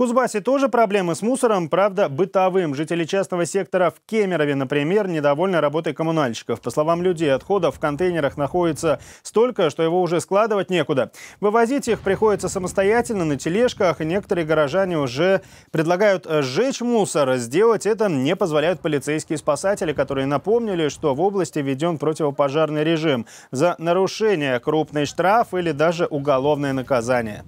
Кузбассе тоже проблемы с мусором, правда, бытовым. Жители частного сектора в Кемерове, например, недовольны работой коммунальщиков. По словам людей, отходов в контейнерах находится столько, что его уже складывать некуда. Вывозить их приходится самостоятельно на тележках. и Некоторые горожане уже предлагают э, сжечь мусор. Сделать это не позволяют полицейские спасатели, которые напомнили, что в области введен противопожарный режим. За нарушение крупный штраф или даже уголовное наказание.